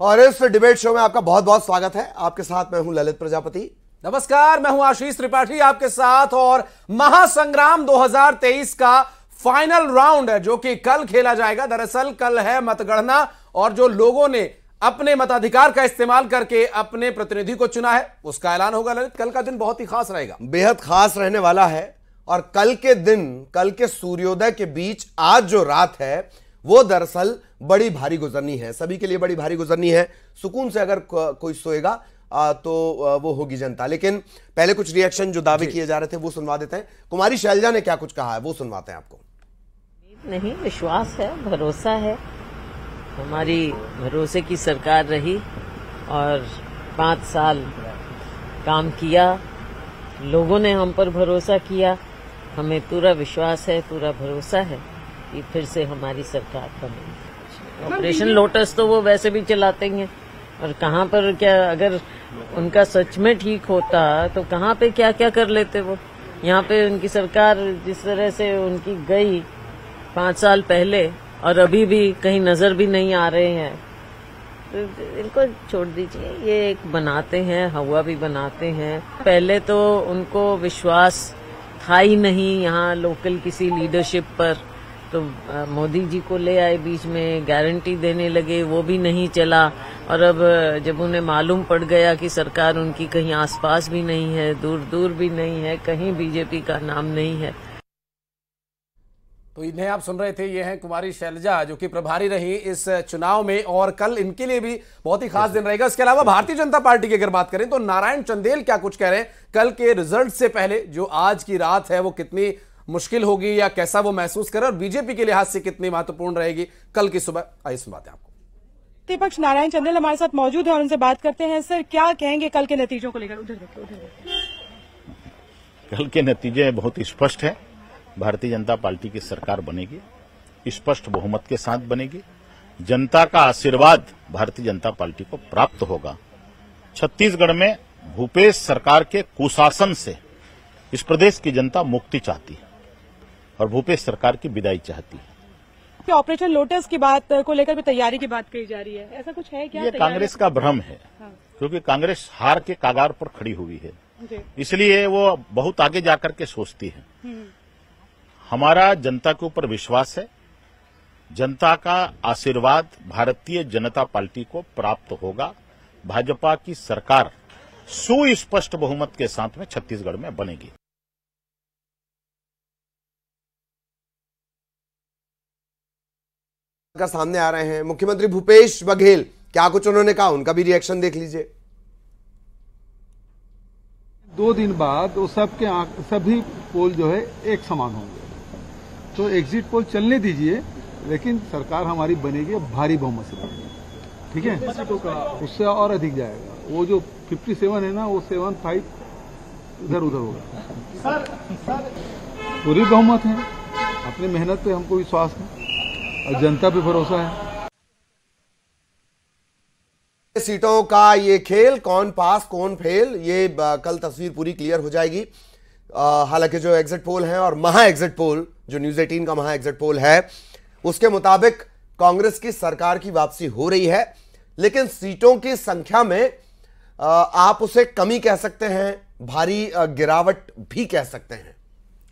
और इस debate show में आपका बहुत बहुत स्वागत है आपके साथ मैं हूं ललित प्रजापति नमस्कार मैं हूं आशीष त्रिपाठी आपके साथ और महासंग्राम 2023 का फाइनल राउंड है जो कि कल खेला जाएगा दरअसल कल है मतगणना और जो लोगों ने अपने मताधिकार का इस्तेमाल करके अपने प्रतिनिधि को चुना है उसका ऐलान होगा ललित कल का दिन बहुत ही खास रहेगा बेहद खास रहने वाला है और कल के दिन कल के सूर्योदय के बीच आज जो रात है वो दरअसल बड़ी भारी गुजरनी है सभी के लिए बड़ी भारी गुजरनी है सुकून से अगर को, कोई सोएगा तो वो होगी जनता लेकिन पहले कुछ रिएक्शन जो दावे किए जा रहे थे वो सुनवा देते हैं कुमारी शैलजा ने क्या कुछ कहा है वो सुनवाते हैं आपको नहीं विश्वास है भरोसा है हमारी भरोसे की सरकार रही और पांच साल काम किया लोगों ने हम पर भरोसा किया हमें पूरा विश्वास है पूरा भरोसा है कि फिर से हमारी सरकार बनेगी ऑपरेशन लोटस तो वो वैसे भी चलाते ही हैं और कहाँ पर क्या अगर उनका सच में ठीक होता तो कहाँ पे क्या क्या कर लेते वो यहाँ पे उनकी सरकार जिस तरह से उनकी गई पांच साल पहले और अभी भी कहीं नजर भी नहीं आ रहे हैं तो इनको छोड़ दीजिए ये एक बनाते हैं हवा भी बनाते हैं पहले तो उनको विश्वास था ही नहीं यहाँ लोकल किसी लीडरशिप पर तो मोदी जी को ले आए बीच में गारंटी देने लगे वो भी नहीं चला और अब जब उन्हें मालूम पड़ गया कि सरकार उनकी कहीं आसपास भी नहीं है दूर दूर भी नहीं है कहीं बीजेपी का नाम नहीं है तो इन्हें आप सुन रहे थे ये हैं कुमारी शैलजा जो कि प्रभारी रही इस चुनाव में और कल इनके लिए भी बहुत ही खास दिन रहेगा इसके अलावा भारतीय जनता पार्टी की अगर बात करें तो नारायण चंदेल क्या कुछ कह रहे हैं कल के रिजल्ट से पहले जो आज की रात है वो कितनी मुश्किल होगी या कैसा वो महसूस करे और बीजेपी के लिहाज से कितनी महत्वपूर्ण रहेगी कल की सुबह आइए सुनवाते हैं आपको प्रतिपक्ष नारायण चंद्रल हमारे साथ मौजूद है और उनसे बात करते हैं सर क्या कहेंगे कल के नतीजों को लेकर उधर देखिए उधर कल के नतीजे बहुत स्पष्ट है भारतीय जनता पार्टी की सरकार बनेगी स्पष्ट बहुमत के साथ बनेगी जनता का आशीर्वाद भारतीय जनता पार्टी को प्राप्त होगा छत्तीसगढ़ में भूपेश सरकार के कुशासन से इस प्रदेश की जनता मुक्ति चाहती है और भूपेश सरकार की विदाई चाहती है ऑपरेशन लोटस की बात को लेकर भी तैयारी की बात कही जा रही है ऐसा कुछ है क्या ये कांग्रेस का भ्रम है हाँ। क्योंकि कांग्रेस हार के कागार पर खड़ी हुई है इसलिए वो बहुत आगे जाकर के सोचती है हम्म। हमारा जनता के ऊपर विश्वास है जनता का आशीर्वाद भारतीय जनता पार्टी को प्राप्त होगा भाजपा की सरकार सुस्पष्ट बहुमत के साथ में छत्तीसगढ़ में बनेगी का सामने आ रहे हैं मुख्यमंत्री भूपेश बघेल क्या कुछ उन्होंने कहा उनका भी रिएक्शन देख लीजिए दो दिन बाद वो सबके सभी पोल जो है एक समान होंगे तो एग्जिट पोल चलने दीजिए लेकिन सरकार हमारी बनेगी भारी बहुमत से ठीक है उससे और अधिक जाएगा वो जो 57 है ना वो 75 इधर उधर होगा पूरी बहुमत है अपनी मेहनत पे हमको विश्वास है और जनता पे भरोसा है सीटों का ये खेल कौन पास कौन फेल ये कल तस्वीर पूरी क्लियर हो जाएगी हालांकि जो एग्जिट पोल है और महा एग्जिट पोल जो न्यूज एटीन का महा एग्जिट पोल है उसके मुताबिक कांग्रेस की सरकार की वापसी हो रही है लेकिन सीटों की संख्या में आप उसे कमी कह सकते हैं भारी गिरावट भी कह सकते हैं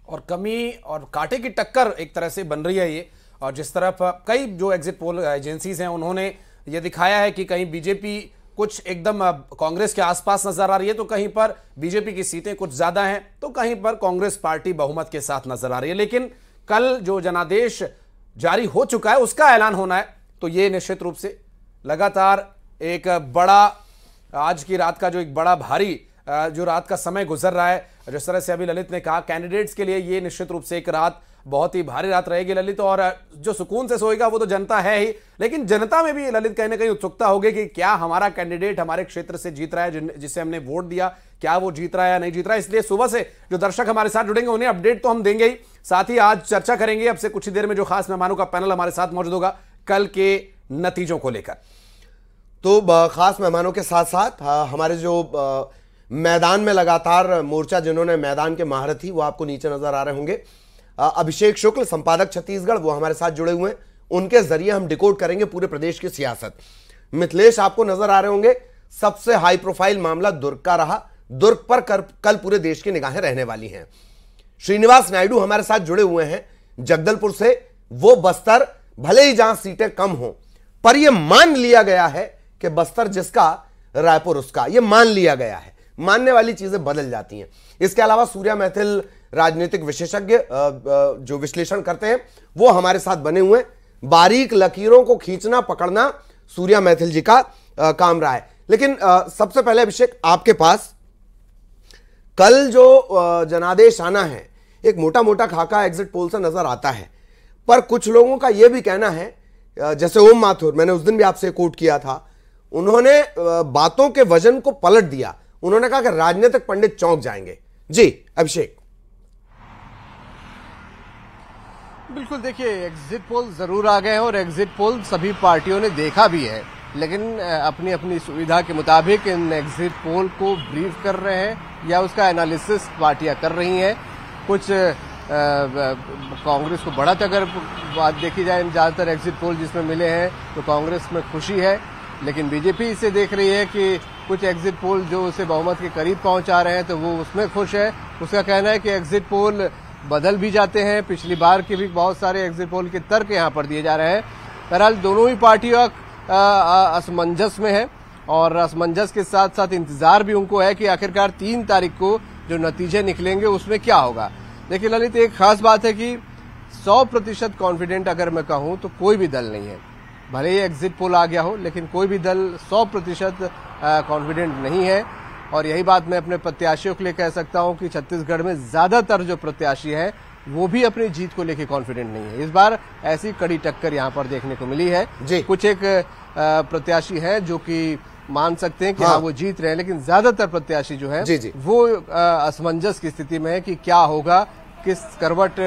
और कमी और कांटे की टक्कर एक तरह से बन रही है ये और जिस तरफ कई जो एग्जिट पोल एजेंसीज हैं उन्होंने ये दिखाया है कि कहीं बीजेपी कुछ एकदम कांग्रेस के आसपास नजर आ रही है तो कहीं पर बीजेपी की सीटें कुछ ज्यादा हैं तो कहीं पर कांग्रेस पार्टी बहुमत के साथ नजर आ रही है लेकिन कल जो जनादेश जारी हो चुका है उसका ऐलान होना है तो ये निश्चित रूप से लगातार एक बड़ा आज की रात का जो एक बड़ा भारी जो रात का समय गुजर रहा है जिस तरह से अभी ललित ने कहा कैंडिडेट्स के लिए ये निश्चित रूप से एक रात बहुत ही भारी रात रहेगी ललित और जो सुकून से सोएगा वो तो जनता है ही लेकिन जनता में भी ललित कहीं ना कहीं उत्सुकता होगी कि क्या हमारा कैंडिडेट हमारे क्षेत्र से जीत रहा है जिससे हमने वोट दिया क्या वो जीत रहा है या नहीं जीत रहा है इसलिए सुबह से जो दर्शक हमारे साथ जुड़ेंगे उन्हें अपडेट तो हम देंगे ही साथ ही आज चर्चा करेंगे अब से कुछ ही देर में जो खास मेहमानों का पैनल हमारे साथ मौजूद होगा कल के नतीजों को लेकर तो खास मेहमानों के साथ साथ हाँ, हमारे जो मैदान में लगातार मोर्चा जिन्होंने मैदान के महारथी वो आपको नीचे नजर आ रहे होंगे अभिषेक शुक्ल संपादक छत्तीसगढ़ वो हमारे साथ जुड़े हुए हैं उनके जरिए हम डिकोड करेंगे पूरे प्रदेश की सियासत मिथिलेश आपको नजर आ रहे होंगे सबसे हाई प्रोफाइल मामला दुर्ग का रहा दुर्ग पर कर, कल पूरे देश की निगाहें रहने वाली हैं श्रीनिवास नायडू हमारे साथ जुड़े हुए हैं जगदलपुर से वो बस्तर भले ही जहां सीटें कम हो पर यह मान लिया गया है कि बस्तर जिसका रायपुर उसका यह मान लिया गया है मानने वाली चीजें बदल जाती हैं इसके अलावा सूर्या मैथिल राजनीतिक विशेषज्ञ जो विश्लेषण करते हैं वो हमारे साथ बने हुए बारीक लकीरों को खींचना पकड़ना सूर्या मैथिल जी का काम रहा है लेकिन सबसे पहले अभिषेक आपके पास कल जो जनादेश आना है एक मोटा मोटा खाका एग्जिट पोल से नजर आता है पर कुछ लोगों का यह भी कहना है जैसे ओम माथुर मैंने उस दिन भी आपसे कोट किया था उन्होंने बातों के वजन को पलट दिया उन्होंने कहा कि राजनीतिक पंडित चौंक जाएंगे जी अभिषेक बिल्कुल देखिए एग्जिट पोल जरूर आ गए हैं और एग्जिट पोल सभी पार्टियों ने देखा भी है लेकिन अपनी अपनी सुविधा के मुताबिक इन एग्जिट पोल को ब्रीफ कर रहे हैं या उसका एनालिसिस पार्टियां कर रही हैं कुछ कांग्रेस को बढ़त अगर बात देखी जाए ज़्यादातर एग्जिट पोल जिसमें मिले हैं तो कांग्रेस में खुशी है लेकिन बीजेपी इसे देख रही है कि कुछ एग्जिट पोल जो उसे बहुमत के करीब पहुंचा रहे हैं तो वो उसमें खुश है उसका कहना है कि एग्जिट पोल बदल भी जाते हैं पिछली बार के भी बहुत सारे एग्जिट पोल के तर्क यहाँ पर दिए जा रहे हैं बहरहाल दोनों ही पार्टियां असमंजस में है और असमंजस के साथ साथ इंतजार भी उनको है कि आखिरकार तीन तारीख को जो नतीजे निकलेंगे उसमें क्या होगा देखिए ललित एक खास बात है कि 100 प्रतिशत कॉन्फिडेंट अगर मैं कहूं तो कोई भी दल नहीं है भले ही एग्जिट पोल आ गया हो लेकिन कोई भी दल 100 प्रतिशत कॉन्फिडेंट नहीं है और यही बात मैं अपने प्रत्याशियों के लिए कह सकता हूं कि छत्तीसगढ़ में ज्यादातर जो प्रत्याशी हैं वो भी अपनी जीत को लेकर कॉन्फिडेंट नहीं है इस बार ऐसी कड़ी टक्कर यहाँ पर देखने को मिली है जी। कुछ एक प्रत्याशी है जो कि मान सकते हैं कि हाँ, हाँ वो जीत रहे हैं लेकिन ज्यादातर प्रत्याशी जो है जी जी। वो असमंजस की स्थिति में है कि क्या होगा किस करवट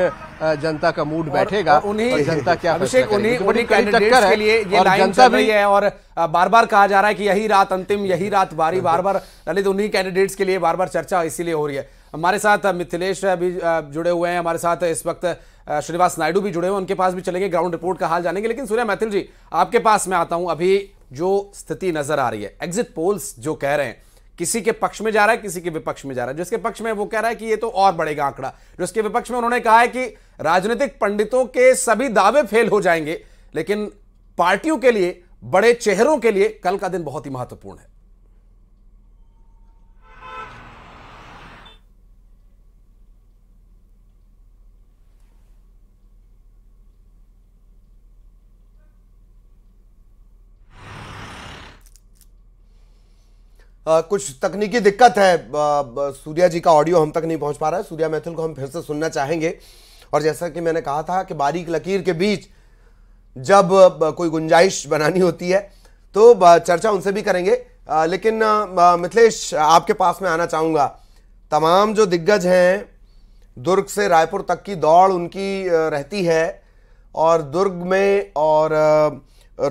जनता का मूड बैठेगा उन्हीं जनता क्या अभिषेक उन्हीं उन्हीं कैंडिडेट्स के लिए ये लाइन चल रही है और बार बार कहा जा रहा है कि यही रात अंतिम यही रात बारी हाँ बार बार ललित उन्हीं कैंडिडेट्स के लिए बार बार चर्चा इसीलिए हो रही है हमारे साथ मिथिलेश भी जुड़े हुए हैं हमारे साथ इस वक्त श्रीनिवास नायडू भी जुड़े हुए उनके पास भी चलेंगे ग्राउंड रिपोर्ट का हाल जानेंगे लेकिन सूर्य मैथिल जी आपके पास मैं आता हूं अभी जो स्थिति नजर आ रही है एग्जिट पोल्स जो कह रहे हैं किसी के पक्ष में जा रहा है किसी के विपक्ष में जा रहा है जिसके पक्ष में वो कह रहा है कि ये तो और बढ़ेगा आंकड़ा जिसके विपक्ष में उन्होंने कहा है कि राजनीतिक पंडितों के सभी दावे फेल हो जाएंगे लेकिन पार्टियों के लिए बड़े चेहरों के लिए कल का दिन बहुत ही महत्वपूर्ण है आ, कुछ तकनीकी दिक्कत है सूर्या जी का ऑडियो हम तक नहीं पहुंच पा रहा है सूर्या मैथिल को हम फिर से सुनना चाहेंगे और जैसा कि मैंने कहा था कि बारीक लकीर के बीच जब कोई गुंजाइश बनानी होती है तो चर्चा उनसे भी करेंगे आ, लेकिन मिथिलेश आपके पास में आना चाहूँगा तमाम जो दिग्गज हैं दुर्ग से रायपुर तक की दौड़ उनकी रहती है और दुर्ग में और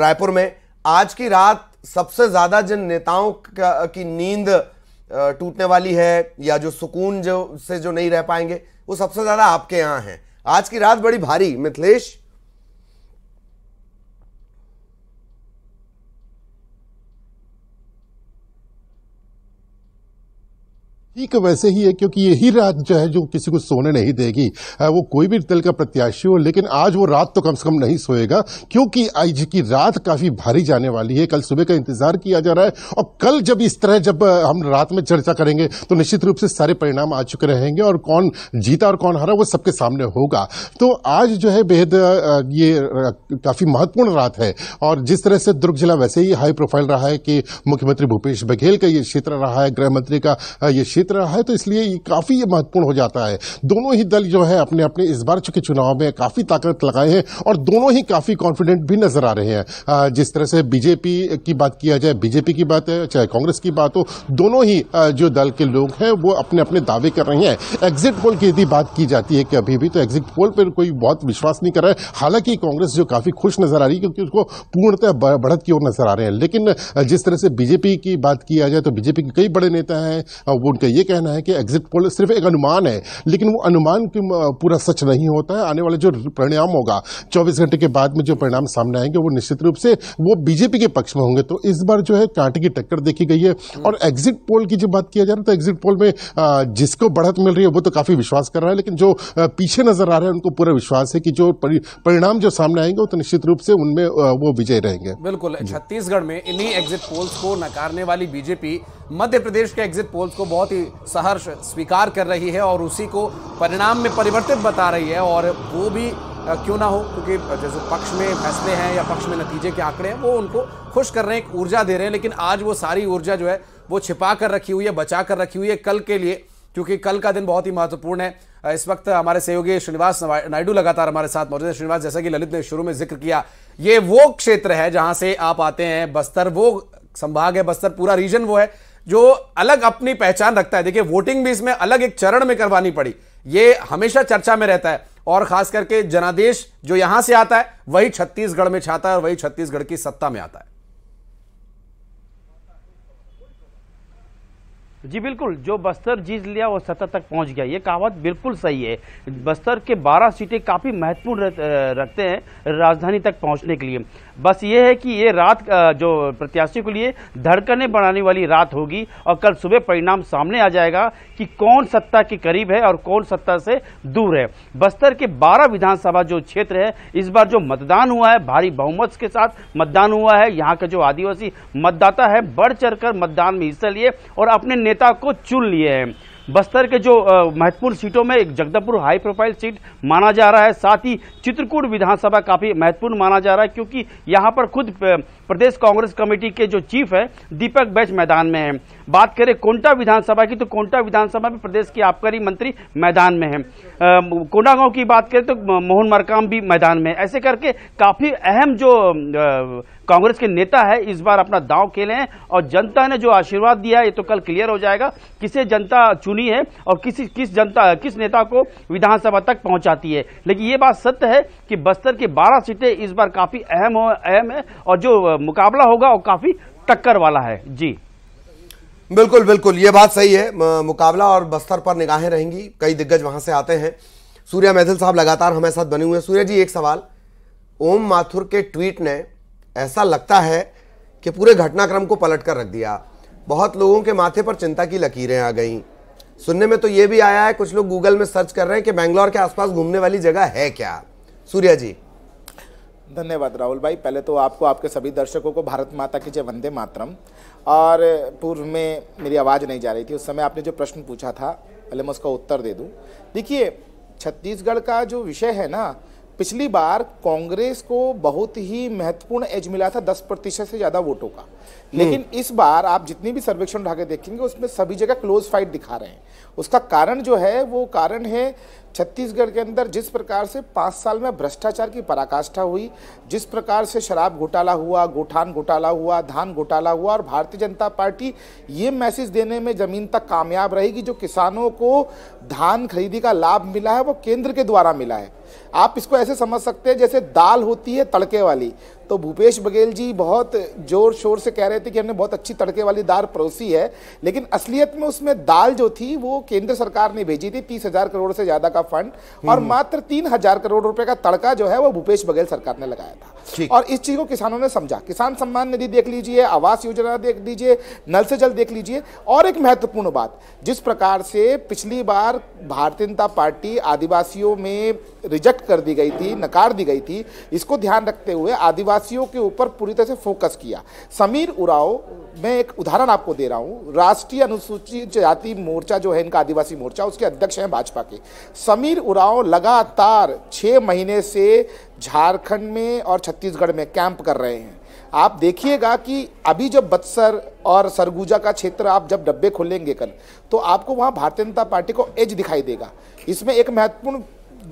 रायपुर में आज की रात सबसे ज़्यादा जिन नेताओं की नींद टूटने वाली है या जो सुकून जो से जो नहीं रह पाएंगे वो सबसे ज़्यादा आपके यहाँ हैं आज की रात बड़ी भारी मिथिलेश ठीक वैसे ही है क्योंकि यही रात जो है जो किसी को सोने नहीं देगी वो कोई भी दल का प्रत्याशी हो लेकिन आज वो रात तो कम से कम नहीं सोएगा क्योंकि आज की रात काफी भारी जाने वाली है कल सुबह का इंतजार किया जा रहा है और कल जब इस तरह जब हम रात में चर्चा करेंगे तो निश्चित रूप से सारे परिणाम आ चुके रहेंगे और कौन जीता और कौन हारा वो सबके सामने होगा तो आज जो है बेहद ये काफी महत्वपूर्ण रात है और जिस तरह से दुर्ग जिला वैसे ही हाई प्रोफाइल रहा है कि मुख्यमंत्री भूपेश बघेल का ये क्षेत्र रहा है गृह मंत्री का ये क्षेत्र जीत रहा है तो इसलिए काफ़ी ये महत्वपूर्ण हो जाता है दोनों ही दल जो है अपने अपने इस बार चुके चुनाव में काफ़ी ताकत लगाए हैं और दोनों ही काफ़ी कॉन्फिडेंट भी नजर आ रहे हैं जिस तरह से बीजेपी की बात किया जाए बीजेपी की बात है चाहे कांग्रेस की बात हो दोनों ही जो दल के लोग हैं वो अपने अपने दावे कर रहे हैं एग्जिट पोल की यदि बात की जाती है कि अभी भी तो एग्जिट पोल पर कोई बहुत विश्वास नहीं कर रहा है हालांकि कांग्रेस जो काफ़ी खुश नजर आ रही है क्योंकि उसको पूर्णतः बढ़त की ओर नजर आ रहे हैं लेकिन जिस तरह से बीजेपी की बात किया जाए तो बीजेपी के कई बड़े नेता हैं वो उनका ये कहना है कि एग्जिट पोल सिर्फ एक अनुमान है लेकिन वो अनुमान की पूरा सच नहीं होता है आने वाले जो परिणाम होगा चौबीस घंटे के बाद में जो परिणाम सामने आएंगे वो निश्चित रूप से वो बीजेपी के पक्ष में होंगे तो इस बार जो है कांटे की टक्कर देखी गई है और एग्जिट पोल की जब बात किया जा रहा है तो एग्जिट पोल में जिसको बढ़त मिल रही है वो तो काफी विश्वास कर रहा है लेकिन जो पीछे नजर आ रहा है उनको पूरा विश्वास है कि जो परिणाम जो सामने आएंगे वो तो निश्चित रूप से उनमें वो विजय रहेंगे बिल्कुल छत्तीसगढ़ में इन्हीं एग्जिट पोल्स को नकारने वाली बीजेपी मध्य प्रदेश के एग्जिट पोल्स को बहुत ही सहर्ष स्वीकार कर रही है और उसी को परिणाम में परिवर्तित बता रही है और वो भी क्यों ना हो क्योंकि जैसे पक्ष में फैसले हैं या पक्ष में नतीजे के आंकड़े हैं वो उनको खुश कर रहे हैं एक ऊर्जा दे रहे हैं लेकिन आज वो सारी ऊर्जा जो है वो छिपा कर रखी हुई है बचा कर रखी हुई है कल के लिए क्योंकि कल का दिन बहुत ही महत्वपूर्ण है इस वक्त हमारे सहयोगी श्रीनिवास नायडू लगातार हमारे साथ मौजूद है श्रीनिवास जैसा कि ललित ने शुरू में जिक्र किया ये वो क्षेत्र है जहां से आप आते हैं बस्तर वो संभाग है बस्तर पूरा रीजन वो है जो अलग अपनी पहचान रखता है देखिए वोटिंग भी इसमें अलग एक चरण में करवानी पड़ी ये हमेशा चर्चा में रहता है और खास करके जनादेश जो यहां से आता है वही छत्तीसगढ़ में छाता है और वही छत्तीसगढ़ की सत्ता में आता है जी बिल्कुल जो बस्तर जीत लिया वो सत्ता तक पहुंच गया ये कहावत बिल्कुल सही है बस्तर के 12 सीटें काफ़ी महत्वपूर्ण रखते हैं राजधानी तक पहुंचने के लिए बस ये है कि ये रात जो प्रत्याशियों के लिए धड़कने बढ़ाने वाली रात होगी और कल सुबह परिणाम सामने आ जाएगा कि कौन सत्ता के करीब है और कौन सत्ता से दूर है बस्तर के 12 विधानसभा जो क्षेत्र है इस बार जो मतदान हुआ है भारी बहुमत के साथ मतदान हुआ है यहाँ का जो आदिवासी मतदाता है बढ़ चढ़ मतदान में हिस्सा लिए और अपने नेता को चुन लिए हैं बस्तर के जो महत्वपूर्ण सीटों में एक जगदलपुर हाई प्रोफाइल सीट माना जा रहा है साथ ही चित्रकूट विधानसभा काफ़ी महत्वपूर्ण माना जा रहा है क्योंकि यहाँ पर खुद प्रदेश कांग्रेस कमेटी के जो चीफ है दीपक बैच मैदान में है बात करें कोंटा विधानसभा की तो कोंटा विधानसभा में प्रदेश के आबकारी मंत्री मैदान में है कोंडागांव की बात करें तो मोहन मरकाम भी मैदान में ऐसे करके काफ़ी अहम जो कांग्रेस के नेता है इस बार अपना दांव खेले हैं और जनता ने जो आशीर्वाद दिया है ये तो कल क्लियर हो जाएगा किसे जनता चुनी है और किस किस जनता किस नेता को विधानसभा तक पहुंचाती है लेकिन ये बात सत्य है कि बस्तर की बारह सीटें इस बार काफी अहम अहम है और जो मुकाबला होगा वो काफी टक्कर वाला है जी बिल्कुल बिल्कुल ये बात सही है मुकाबला और बस्तर पर निगाहें रहेंगी कई दिग्गज वहां से आते हैं सूर्या मैथिल साहब लगातार हमारे साथ बने हुए हैं सूर्य जी एक सवाल ओम माथुर के ट्वीट ने ऐसा लगता है कि पूरे घटनाक्रम को पलट कर रख दिया बहुत लोगों के माथे पर चिंता की लकीरें आ गईं सुनने में तो ये भी आया है कुछ लोग गूगल में सर्च कर रहे हैं कि बैंगलोर के आसपास घूमने वाली जगह है क्या सूर्या जी धन्यवाद राहुल भाई पहले तो आपको आपके सभी दर्शकों को भारत माता की जय वंदे मातरम और पूर्व में मेरी आवाज़ नहीं जा रही थी उस समय आपने जो प्रश्न पूछा था पहले मैं उसका उत्तर दे दूँ देखिए छत्तीसगढ़ का जो विषय है ना पिछली बार कांग्रेस को बहुत ही महत्वपूर्ण एज मिला था दस प्रतिशत से ज्यादा वोटों का हम्म। लेकिन इस बार आप जितनी भी सर्वेक्षण उठा देखेंगे उसमें सभी जगह क्लोज फाइट दिखा रहे हैं उसका कारण जो है वो कारण है छत्तीसगढ़ के अंदर जिस प्रकार से पाँच साल में भ्रष्टाचार की पराकाष्ठा हुई जिस प्रकार से शराब घोटाला हुआ गोठान घोटाला हुआ धान घोटाला हुआ और भारतीय जनता पार्टी ये मैसेज देने में ज़मीन तक कामयाब रहेगी जो किसानों को धान खरीदी का लाभ मिला है वो केंद्र के द्वारा मिला है आप इसको ऐसे समझ सकते हैं जैसे दाल होती है तड़के वाली तो भूपेश बघेल जी बहुत जोर शोर से कह रहे थे कि हमने बहुत अच्छी तड़के वाली दाल परोसी है लेकिन असलियत में उसमें दाल जो थी वो केंद्र सरकार ने भेजी थी तीस हजार करोड़ से ज्यादा का फंड और हम्म। मात्र तीन हजार करोड़ रुपए का तड़का जो है वो भूपेश बघेल सरकार ने लगाया था और इस चीज को किसानों ने समझा किसान सम्मान निधि देख लीजिए आवास योजना देख लीजिए नल से जल देख लीजिए और एक महत्वपूर्ण बात जिस प्रकार से पिछली बार भारतीय जनता पार्टी आदिवासियों में रिजेक्ट कर दी गई थी नकार दी गई थी इसको ध्यान रखते हुए आदिवासियों के ऊपर पूरी तरह से फोकस किया समीर उराव मैं एक उदाहरण आपको दे रहा हूँ राष्ट्रीय अनुसूचित जाति मोर्चा जो है इनका आदिवासी मोर्चा उसके अध्यक्ष हैं भाजपा के समीर उराव लगातार छः महीने से झारखंड में और छत्तीसगढ़ में कैंप कर रहे हैं आप देखिएगा कि अभी जब बत्सर और सरगुजा का क्षेत्र आप जब डब्बे खोलेंगे कल तो आपको वहाँ भारतीय जनता पार्टी को एज दिखाई देगा इसमें एक महत्वपूर्ण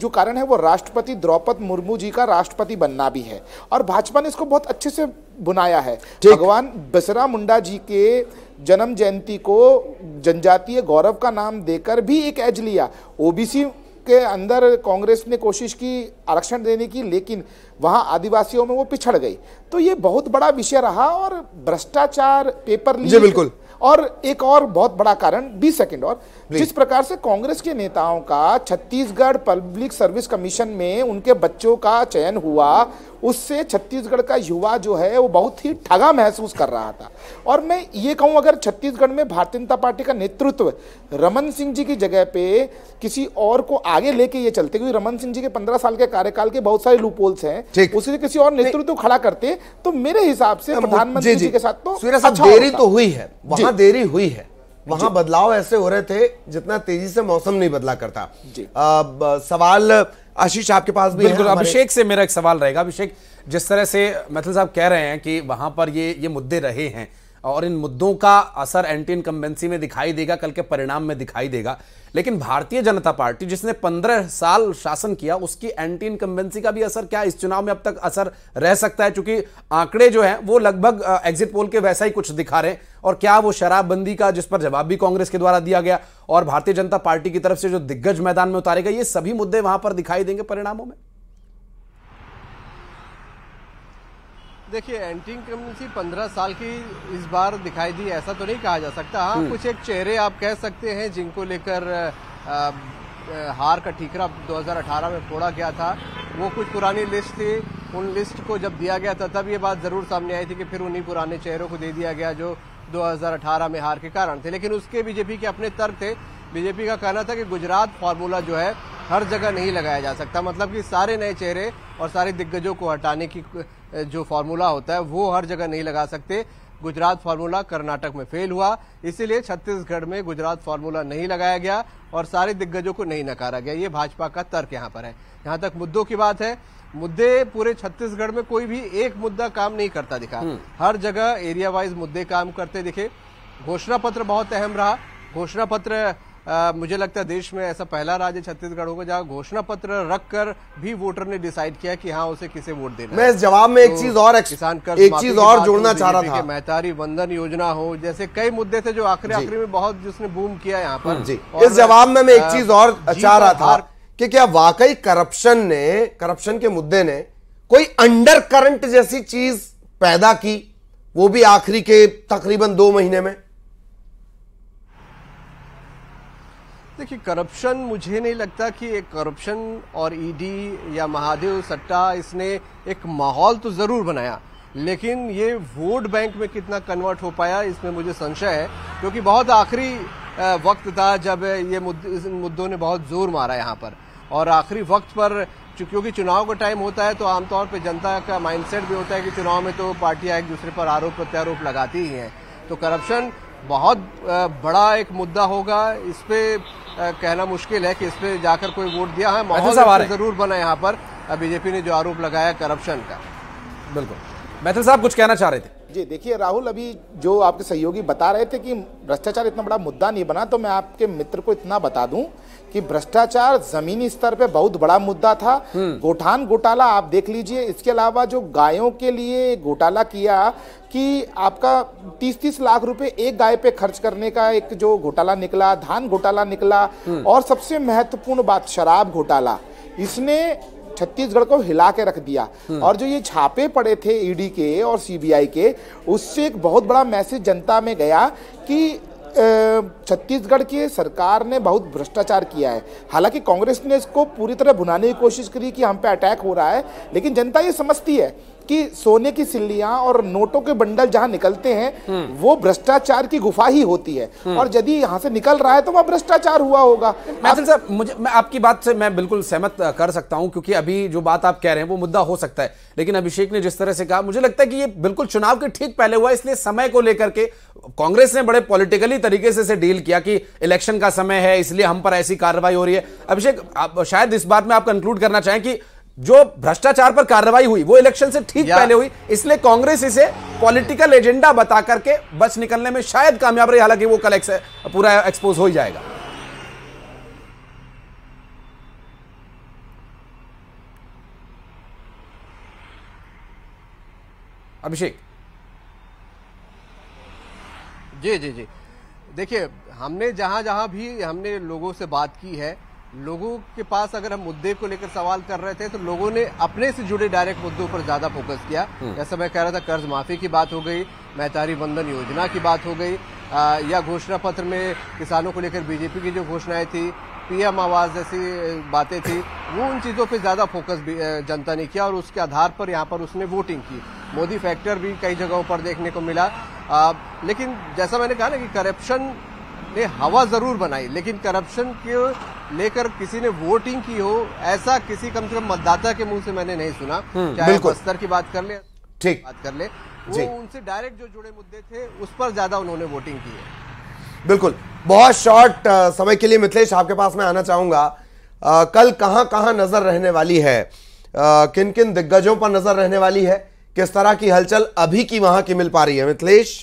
जो कारण है वो राष्ट्रपति द्रौपदी मुर्मू जी का राष्ट्रपति बनना भी है और भाजपा ने इसको बहुत अच्छे से बुनाया है भगवान बसरा मुंडा जी के जन्म जयंती को जनजातीय गौरव का नाम देकर भी एक एज लिया ओबीसी के अंदर कांग्रेस ने कोशिश की आरक्षण देने की लेकिन वहाँ आदिवासियों में वो पिछड़ गई तो ये बहुत बड़ा विषय रहा और भ्रष्टाचार पेपर लीक बिल्कुल और एक और बहुत बड़ा कारण बीस सेकंड और जिस प्रकार से कांग्रेस के नेताओं का छत्तीसगढ़ पब्लिक सर्विस कमीशन में उनके बच्चों का चयन हुआ उससे छत्तीसगढ़ का युवा जो है वो बहुत ही ठगा महसूस कर रहा था और मैं ये कहूँ अगर छत्तीसगढ़ में भारतीय जनता पार्टी का नेतृत्व रमन सिंह जी की जगह पे किसी और को आगे लेके ये चलते क्योंकि रमन सिंह जी के पंद्रह साल के कार्यकाल के बहुत सारे लूपोल्स हैं उसे किसी और नेतृत्व खड़ा करते तो मेरे हिसाब से प्रधानमंत्री जी, के साथ तो अच्छा देरी तो हुई है वहां देरी हुई है वहां बदलाव ऐसे हो रहे थे जितना तेजी से मौसम नहीं बदला करता आ, सवाल आशीष आपके पास भी बिल्कुल अभिषेक से मेरा एक सवाल रहेगा अभिषेक जिस तरह से मैथिल साहब कह रहे हैं कि वहां पर ये ये मुद्दे रहे हैं और इन मुद्दों का असर एंटी इनकम्बेंसी में दिखाई देगा कल के परिणाम में दिखाई देगा लेकिन भारतीय जनता पार्टी जिसने पंद्रह साल शासन किया उसकी एंटी इनकम्बेंसी का भी असर क्या इस चुनाव में अब तक असर रह सकता है चूंकि आंकड़े जो हैं वो लगभग एग्जिट पोल के वैसा ही कुछ दिखा रहे हैं और क्या वो शराबबंदी का जिस पर जवाब भी कांग्रेस के द्वारा दिया गया और भारतीय जनता पार्टी की तरफ से जो दिग्गज मैदान में उतारे गए ये सभी मुद्दे वहां पर दिखाई देंगे परिणामों में देखिए एंटी इनकम्बेंसी पंद्रह साल की इस बार दिखाई दी ऐसा तो नहीं कहा जा सकता हाँ हम्म। कुछ एक चेहरे आप कह सकते हैं जिनको लेकर हार का ठीकरा 2018 में फोड़ा गया था वो कुछ पुरानी लिस्ट थी उन लिस्ट को जब दिया गया था तब ये बात जरूर सामने आई थी कि फिर उन्हीं पुराने चेहरों को दे दिया गया जो 2018 में हार के कारण थे लेकिन उसके बीजेपी के अपने तर्क थे बीजेपी का कहना था कि गुजरात फार्मूला जो है हर जगह नहीं लगाया जा सकता मतलब कि सारे नए चेहरे और सारे दिग्गजों को हटाने की जो फार्मूला होता है वो हर जगह नहीं लगा सकते गुजरात फार्मूला कर्नाटक में फेल हुआ इसीलिए छत्तीसगढ़ में गुजरात फार्मूला नहीं लगाया गया और सारे दिग्गजों को नहीं नकारा गया ये भाजपा का तर्क यहाँ पर है यहाँ तक मुद्दों की बात है मुद्दे पूरे छत्तीसगढ़ में कोई भी एक मुद्दा काम नहीं करता दिखा हम्म। हर जगह एरिया वाइज मुद्दे काम करते दिखे घोषणा पत्र बहुत अहम रहा घोषणा पत्र आ, मुझे लगता है देश में ऐसा पहला राज्य छत्तीसगढ़ होगा जहां घोषणा पत्र रखकर भी वोटर ने डिसाइड किया कि हाँ उसे किसे वोट देना मैं इस जवाब में एक तो चीज और किसान कर एक चीज और जोड़ना चाह रहा था महतारी वंदन योजना हो जैसे कई मुद्दे थे जो आखिरी आखिरी में बहुत जिसने बूम किया यहाँ पर इस जवाब में मैं एक चीज और चाह रहा तो था कि क्या वाकई करप्शन ने करप्शन के मुद्दे ने कोई अंडर करंट जैसी चीज पैदा की वो भी आखिरी के तकरीबन दो महीने में देखिए करप्शन मुझे नहीं लगता कि एक करप्शन और ईडी e या महादेव सट्टा इसने एक माहौल तो ज़रूर बनाया लेकिन ये वोट बैंक में कितना कन्वर्ट हो पाया इसमें मुझे संशय है क्योंकि बहुत आखिरी वक्त था जब ये मुद्द, मुद्दों ने बहुत जोर मारा यहाँ पर और आखिरी वक्त पर क्योंकि चुनाव का टाइम होता है तो आमतौर पर जनता का माइंडसेट भी होता है कि चुनाव में तो पार्टियां एक दूसरे पर आरोप प्रत्यारोप लगाती ही हैं तो करप्शन बहुत बड़ा एक मुद्दा होगा इस पर कहना मुश्किल है कि इस पर जाकर कोई वोट दिया है अच्छा, माहौल जरूर बना यहाँ पर बीजेपी ने जो आरोप लगाया करप्शन का बिल्कुल मैथिल साहब कुछ कहना चाह रहे थे जी देखिए राहुल अभी जो आपके सहयोगी बता रहे थे कि भ्रष्टाचार इतना बड़ा मुद्दा नहीं बना तो मैं आपके मित्र को इतना बता दूं कि भ्रष्टाचार जमीनी स्तर पे बहुत बड़ा मुद्दा था हम्म। गोठान घोटाला आप देख लीजिए इसके अलावा जो गायों के लिए घोटाला किया कि आपका 30-30 लाख रुपए एक गाय पे खर्च करने का एक जो घोटाला निकला धान घोटाला निकला हम्म। और सबसे महत्वपूर्ण बात शराब घोटाला इसने छत्तीसगढ़ को हिला के रख दिया हम्म। और जो ये छापे पड़े थे ईडी के और सीबीआई के उससे एक बहुत बड़ा मैसेज जनता में गया कि छत्तीसगढ़ की सरकार ने बहुत भ्रष्टाचार किया है हालांकि कांग्रेस ने इसको पूरी तरह भुनाने की कोशिश करी कि हम पे अटैक हो रहा है लेकिन जनता ये समझती है कि सोने की सिल्लियां और नोटों के बंडल जहां निकलते हैं हम्म। वो भ्रष्टाचार की गुफा ही होती है हम्म। और यदि यहां से निकल रहा है तो वहां भ्रष्टाचार हुआ होगा मैथिल सर मुझे मैं आपकी बात से मैं बिल्कुल सहमत कर सकता हूं क्योंकि अभी जो बात आप कह रहे हैं वो मुद्दा हो सकता है लेकिन अभिषेक ने जिस तरह से कहा मुझे लगता है कि ये बिल्कुल चुनाव के ठीक पहले हुआ इसलिए समय को लेकर के कांग्रेस ने बड़े पॉलिटिकली तरीके से डील किया कि इलेक्शन का समय है इसलिए हम पर ऐसी कार्रवाई हो रही है अभिषेक शायद इस बात में आप कंक्लूड करना चाहें कि जो भ्रष्टाचार पर कार्रवाई हुई वो इलेक्शन से ठीक पहले हुई इसलिए कांग्रेस इसे पॉलिटिकल एजेंडा बता करके बच निकलने में शायद कामयाब रही हालांकि वो कल पूरा एक्सपोज हो ही जाएगा अभिषेक जी जी जी देखिए हमने जहां जहां भी हमने लोगों से बात की है लोगों के पास अगर हम मुद्दे को लेकर सवाल कर रहे थे तो लोगों ने अपने से जुड़े डायरेक्ट मुद्दों पर ज्यादा फोकस किया हम्म। जैसा मैं कह रहा था कर्ज माफी की बात हो गई महतारी बंधन योजना की बात हो गई आ, या घोषणा पत्र में किसानों को लेकर बीजेपी की जो घोषणाएं थी पीएम आवाज जैसी बातें थी वो उन चीजों पर ज्यादा फोकस जनता ने किया और उसके आधार पर यहाँ पर उसने वोटिंग की मोदी फैक्टर भी कई जगहों पर देखने को मिला आ, लेकिन जैसा मैंने कहा ना कि करप्शन ने हवा जरूर बनाई लेकिन करप्शन के लेकर किसी ने वोटिंग की हो ऐसा किसी कम से कम मतदाता के मुंह से मैंने नहीं सुना हम्म, चाहे बस्तर की बात कर ले ठीक बात कर ले वो उनसे डायरेक्ट जो जुड़े मुद्दे थे उस पर ज्यादा उन्होंने वोटिंग की है बिल्कुल बहुत शॉर्ट समय के लिए मिथिलेश आपके पास मैं आना चाहूंगा आ, कल कहां कहां नजर रहने वाली है आ, किन किन दिग्गजों पर नजर रहने वाली है किस तरह की हलचल अभी की वहां की मिल पा रही है मिथिलेश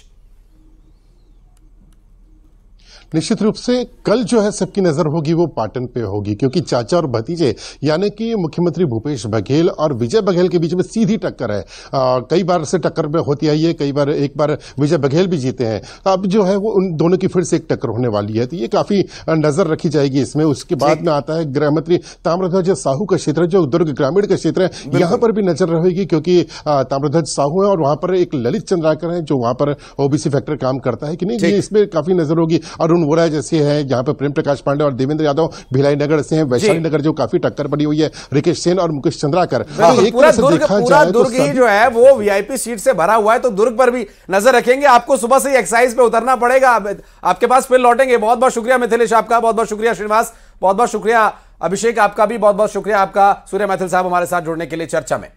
निश्चित रूप से कल जो है सबकी नजर होगी वो पाटन पे होगी क्योंकि चाचा और भतीजे यानी कि मुख्यमंत्री भूपेश बघेल और विजय बघेल के बीच में सीधी टक्कर है आ, कई बार से टक्कर में होती आई है कई बार एक बार विजय बघेल भी जीते हैं अब जो है वो उन दोनों की फिर से एक टक्कर होने वाली है तो ये काफी नजर रखी जाएगी इसमें उसके बाद में आता है गृह मंत्री ताम्रध्वज साहू का क्षेत्र जो दुर्ग ग्रामीण का क्षेत्र है यहाँ पर भी नजर रहेगी क्योंकि ताम्रध्वज साहू है और वहां पर एक ललित चंद्राकर है जो वहां पर ओबीसी फैक्टर काम करता है कि नहीं इसमें काफी नजर होगी और अरुण वोरा जैसे हैं जहां पर प्रेम प्रकाश पांडे और देवेंद्र यादव भिलाई नगर से हैं वैशाली नगर जो काफी टक्कर पड़ी हुई है रिकेश सेन और मुकेश चंद्राकर तो एक पूरा दुर्ग पूरा तो ही जो है वो वीआईपी सीट से भरा हुआ है तो दुर्ग पर भी नजर रखेंगे आपको सुबह से एक्साइज पे उतरना पड़ेगा आपके पास फिर लौटेंगे बहुत बहुत शुक्रिया मिथिलेश आपका बहुत बहुत शुक्रिया श्रीनिवास बहुत बहुत शुक्रिया अभिषेक आपका भी बहुत बहुत शुक्रिया आपका सूर्य मैथिल साहब हमारे साथ जुड़ने के लिए चर्चा में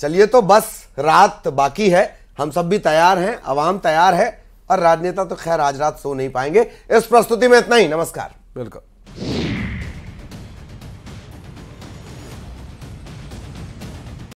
चलिए तो बस रात बाकी है हम सब भी तैयार हैं आवाम तैयार है और राजनेता तो खैर आज रात सो नहीं पाएंगे इस प्रस्तुति में इतना ही नमस्कार बिल्कुल